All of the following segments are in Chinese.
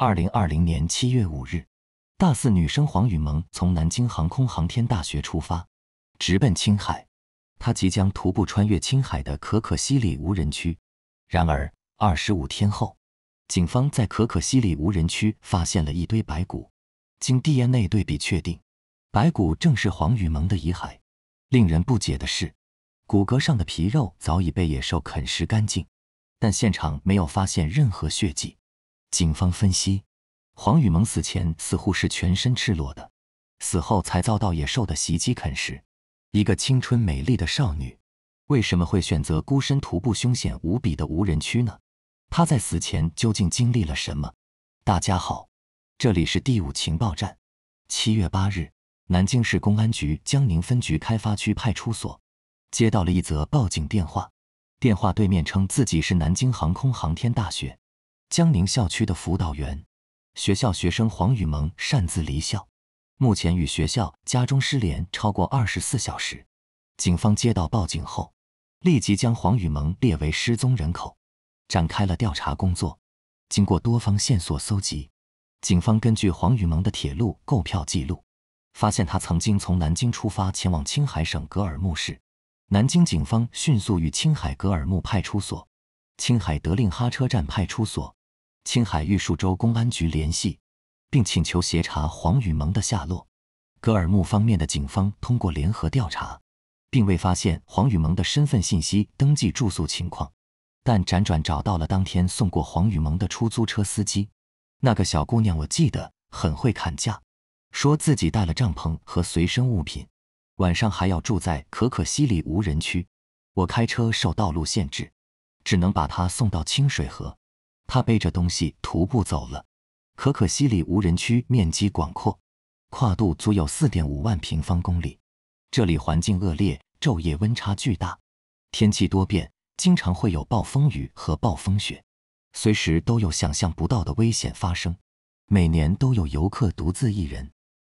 二零二零年七月五日，大四女生黄雨萌从南京航空航天大学出发，直奔青海。她即将徒步穿越青海的可可西里无人区。然而，二十五天后，警方在可可西里无人区发现了一堆白骨，经 DNA 对比确定，白骨正是黄雨萌的遗骸。令人不解的是，骨骼上的皮肉早已被野兽啃食干净，但现场没有发现任何血迹。警方分析，黄雨萌死前似乎是全身赤裸的，死后才遭到野兽的袭击啃食。一个青春美丽的少女，为什么会选择孤身徒步凶险无比的无人区呢？她在死前究竟经历了什么？大家好，这里是第五情报站。七月八日，南京市公安局江宁分局开发区派出所接到了一则报警电话，电话对面称自己是南京航空航天大学。江宁校区的辅导员、学校学生黄雨萌擅自离校，目前与学校、家中失联超过二十四小时。警方接到报警后，立即将黄雨萌列为失踪人口，展开了调查工作。经过多方线索搜集，警方根据黄雨萌的铁路购票记录，发现他曾经从南京出发前往青海省格尔木市。南京警方迅速与青海格尔木派出所、青海德令哈车站派出所。青海玉树州公安局联系，并请求协查黄雨萌的下落。格尔木方面的警方通过联合调查，并未发现黄雨萌的身份信息、登记住宿情况，但辗转找到了当天送过黄雨萌的出租车司机。那个小姑娘我记得很会砍价，说自己带了帐篷和随身物品，晚上还要住在可可西里无人区。我开车受道路限制，只能把她送到清水河。他背着东西徒步走了，可可西里无人区面积广阔，跨度足有四点五万平方公里。这里环境恶劣，昼夜温差巨大，天气多变，经常会有暴风雨和暴风雪，随时都有想象不到的危险发生。每年都有游客独自一人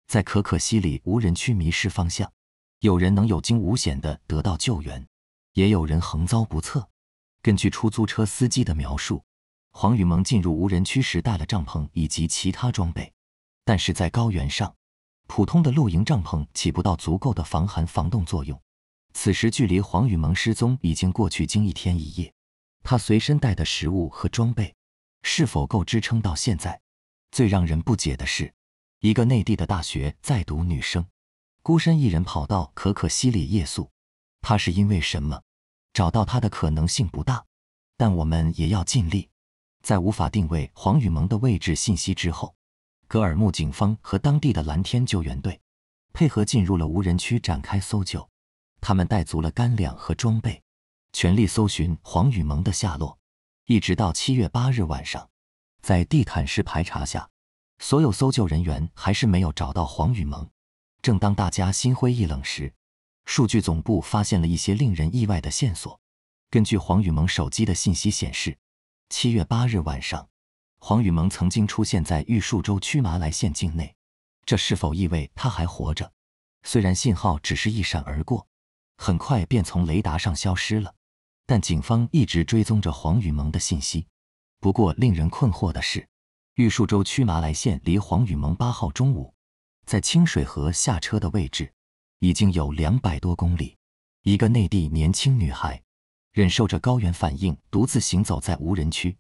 在可可西里无人区迷失方向，有人能有惊无险的得到救援，也有人横遭不测。根据出租车司机的描述。黄雨萌进入无人区时带了帐篷以及其他装备，但是在高原上，普通的露营帐篷起不到足够的防寒防冻作用。此时距离黄雨萌失踪已经过去近一天一夜，他随身带的食物和装备是否够支撑到现在？最让人不解的是，一个内地的大学在读女生，孤身一人跑到可可西里夜宿，她是因为什么？找到她的可能性不大，但我们也要尽力。在无法定位黄雨萌的位置信息之后，格尔木警方和当地的蓝天救援队配合进入了无人区展开搜救。他们带足了干粮和装备，全力搜寻黄雨萌的下落。一直到七月八日晚上，在地毯式排查下，所有搜救人员还是没有找到黄雨萌。正当大家心灰意冷时，数据总部发现了一些令人意外的线索。根据黄雨萌手机的信息显示。七月八日晚上，黄雨萌曾经出现在玉树州曲麻来县境内，这是否意味他还活着？虽然信号只是一闪而过，很快便从雷达上消失了，但警方一直追踪着黄雨萌的信息。不过令人困惑的是，玉树州曲麻来县离黄雨萌八号中午在清水河下车的位置已经有两百多公里。一个内地年轻女孩。忍受着高原反应，独自行走在无人区，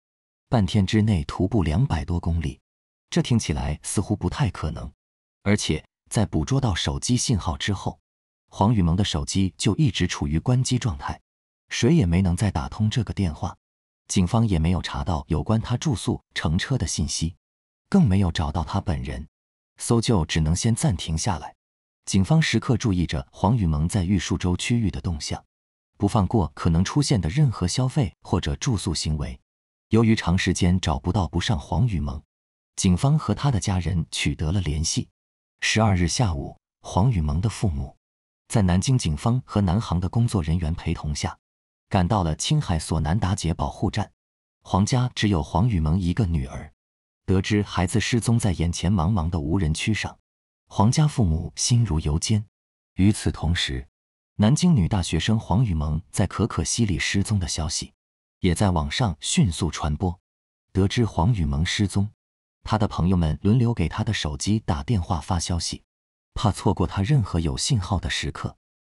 半天之内徒步两百多公里，这听起来似乎不太可能。而且在捕捉到手机信号之后，黄雨萌的手机就一直处于关机状态，谁也没能再打通这个电话，警方也没有查到有关他住宿、乘车的信息，更没有找到他本人，搜救只能先暂停下来。警方时刻注意着黄雨萌在玉树州区域的动向。不放过可能出现的任何消费或者住宿行为。由于长时间找不到不上黄雨萌，警方和他的家人取得了联系。十二日下午，黄雨萌的父母在南京警方和南航的工作人员陪同下，赶到了青海索南达杰保护站。黄家只有黄雨萌一个女儿，得知孩子失踪在眼前茫茫的无人区上，黄家父母心如油煎。与此同时。南京女大学生黄雨萌在可可西里失踪的消息也在网上迅速传播。得知黄雨萌失踪，她的朋友们轮流给她的手机打电话、发消息，怕错过她任何有信号的时刻。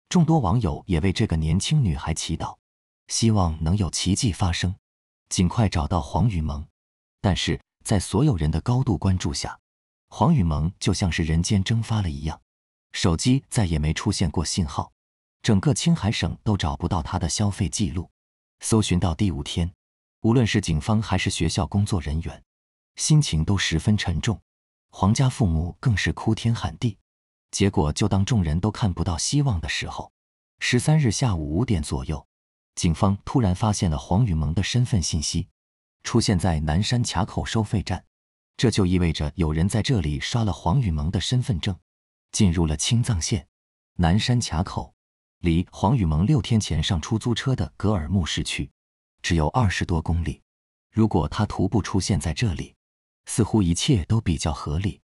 众多网友也为这个年轻女孩祈祷，希望能有奇迹发生，尽快找到黄雨萌。但是在所有人的高度关注下，黄雨萌就像是人间蒸发了一样，手机再也没出现过信号。整个青海省都找不到他的消费记录，搜寻到第五天，无论是警方还是学校工作人员，心情都十分沉重。黄家父母更是哭天喊地。结果，就当众人都看不到希望的时候，十三日下午五点左右，警方突然发现了黄雨萌的身份信息，出现在南山卡口收费站，这就意味着有人在这里刷了黄雨萌的身份证，进入了青藏线南山卡口。离黄雨萌六天前上出租车的格尔木市区，只有二十多公里。如果他徒步出现在这里，似乎一切都比较合理。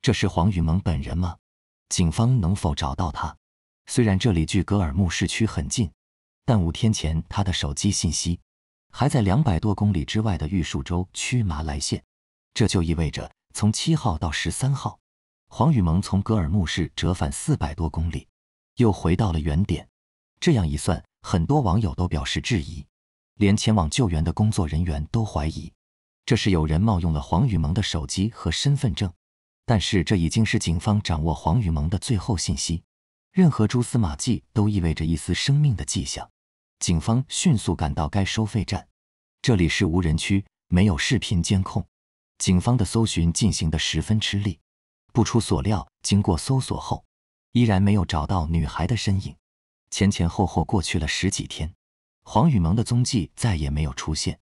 这是黄雨萌本人吗？警方能否找到他？虽然这里距格尔木市区很近，但五天前他的手机信息还在两百多公里之外的玉树州曲麻莱县。这就意味着，从七号到十三号，黄雨萌从格尔木市折返四百多公里。又回到了原点。这样一算，很多网友都表示质疑，连前往救援的工作人员都怀疑，这是有人冒用了黄雨萌的手机和身份证。但是，这已经是警方掌握黄雨萌的最后信息，任何蛛丝马迹都意味着一丝生命的迹象。警方迅速赶到该收费站，这里是无人区，没有视频监控，警方的搜寻进行的十分吃力。不出所料，经过搜索后。依然没有找到女孩的身影，前前后后过去了十几天，黄雨萌的踪迹再也没有出现，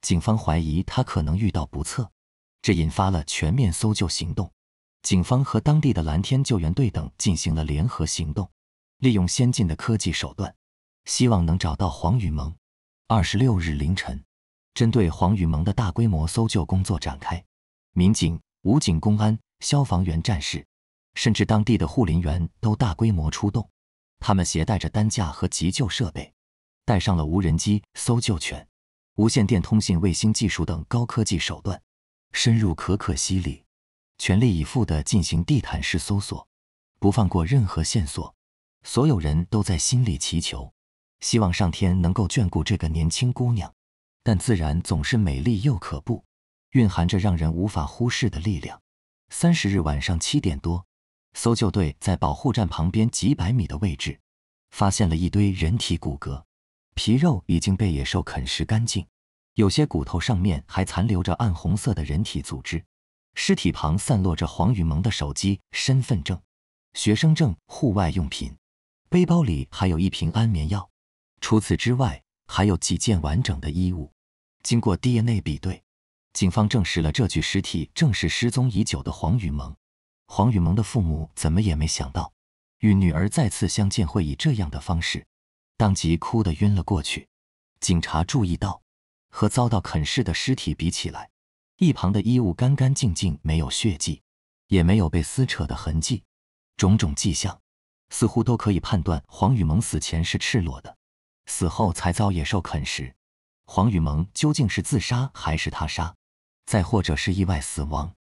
警方怀疑她可能遇到不测，这引发了全面搜救行动。警方和当地的蓝天救援队等进行了联合行动，利用先进的科技手段，希望能找到黄雨萌。二十六日凌晨，针对黄雨萌的大规模搜救工作展开，民警、武警、公安、消防员战士。甚至当地的护林员都大规模出动，他们携带着担架和急救设备，带上了无人机、搜救犬、无线电通信、卫星技术等高科技手段，深入可可西里，全力以赴地进行地毯式搜索，不放过任何线索。所有人都在心里祈求，希望上天能够眷顾这个年轻姑娘，但自然总是美丽又可怖，蕴含着让人无法忽视的力量。三十日晚上七点多。搜救队在保护站旁边几百米的位置，发现了一堆人体骨骼，皮肉已经被野兽啃食干净，有些骨头上面还残留着暗红色的人体组织。尸体旁散落着黄雨萌的手机、身份证、学生证、户外用品，背包里还有一瓶安眠药。除此之外，还有几件完整的衣物。经过 DNA 比对，警方证实了这具尸体正是失踪已久的黄雨萌。黄雨萌的父母怎么也没想到，与女儿再次相见会以这样的方式，当即哭得晕了过去。警察注意到，和遭到啃噬的尸体比起来，一旁的衣物干干净净，没有血迹，也没有被撕扯的痕迹。种种迹象，似乎都可以判断黄雨萌死前是赤裸的，死后才遭野兽啃食。黄雨萌究竟是自杀还是他杀，再或者是意外死亡？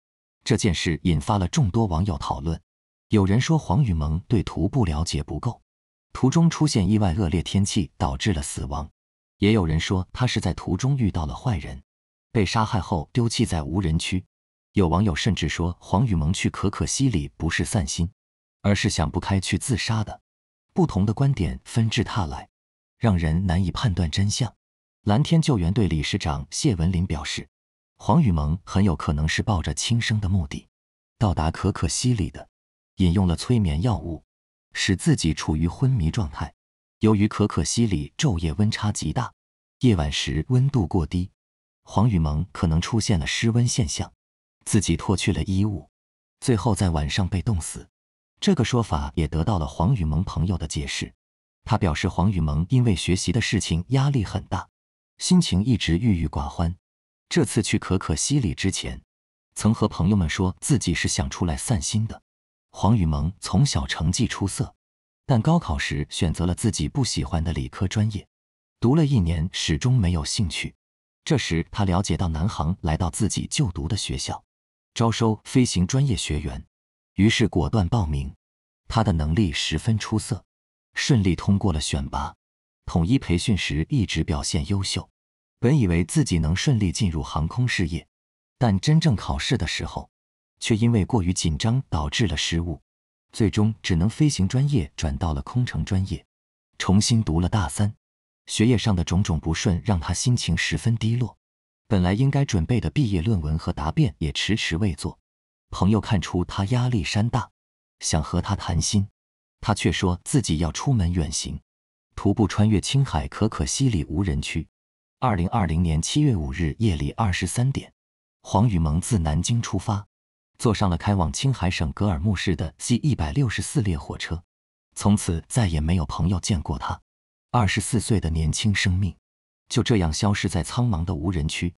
这件事引发了众多网友讨论。有人说黄雨萌对徒步了解不够，途中出现意外恶劣天气导致了死亡；也有人说他是在途中遇到了坏人，被杀害后丢弃在无人区。有网友甚至说黄雨萌去可可西里不是散心，而是想不开去自杀的。不同的观点纷至沓来，让人难以判断真相。蓝天救援队理事长谢文林表示。黄雨萌很有可能是抱着轻生的目的，到达可可西里的，引用了催眠药物，使自己处于昏迷状态。由于可可西里昼夜温差极大，夜晚时温度过低，黄雨萌可能出现了失温现象，自己脱去了衣物，最后在晚上被冻死。这个说法也得到了黄雨萌朋友的解释，他表示黄雨萌因为学习的事情压力很大，心情一直郁郁寡欢。这次去可可西里之前，曾和朋友们说自己是想出来散心的。黄雨萌从小成绩出色，但高考时选择了自己不喜欢的理科专业，读了一年始终没有兴趣。这时他了解到南航来到自己就读的学校招收飞行专业学员，于是果断报名。他的能力十分出色，顺利通过了选拔，统一培训时一直表现优秀。本以为自己能顺利进入航空事业，但真正考试的时候，却因为过于紧张导致了失误，最终只能飞行专业转到了空乘专业，重新读了大三。学业上的种种不顺让他心情十分低落，本来应该准备的毕业论文和答辩也迟迟未做。朋友看出他压力山大，想和他谈心，他却说自己要出门远行，徒步穿越青海可可西里无人区。二零二零年七月五日夜里二十三点，黄雨蒙自南京出发，坐上了开往青海省格尔木市的 C 一百六十四列火车，从此再也没有朋友见过他。二十四岁的年轻生命就这样消失在苍茫的无人区。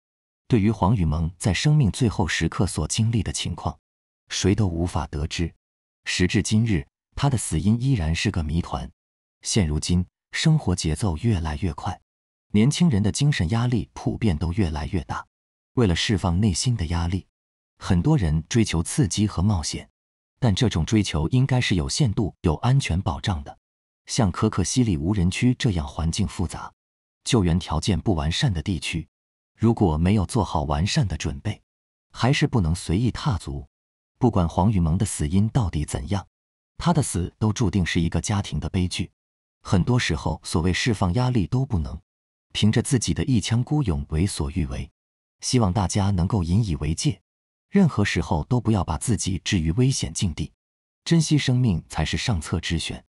对于黄雨蒙在生命最后时刻所经历的情况，谁都无法得知。时至今日，他的死因依然是个谜团。现如今，生活节奏越来越快。年轻人的精神压力普遍都越来越大，为了释放内心的压力，很多人追求刺激和冒险，但这种追求应该是有限度、有安全保障的。像可可西里无人区这样环境复杂、救援条件不完善的地区，如果没有做好完善的准备，还是不能随意踏足。不管黄雨萌的死因到底怎样，他的死都注定是一个家庭的悲剧。很多时候，所谓释放压力都不能。凭着自己的一腔孤勇为所欲为，希望大家能够引以为戒，任何时候都不要把自己置于危险境地，珍惜生命才是上策之选。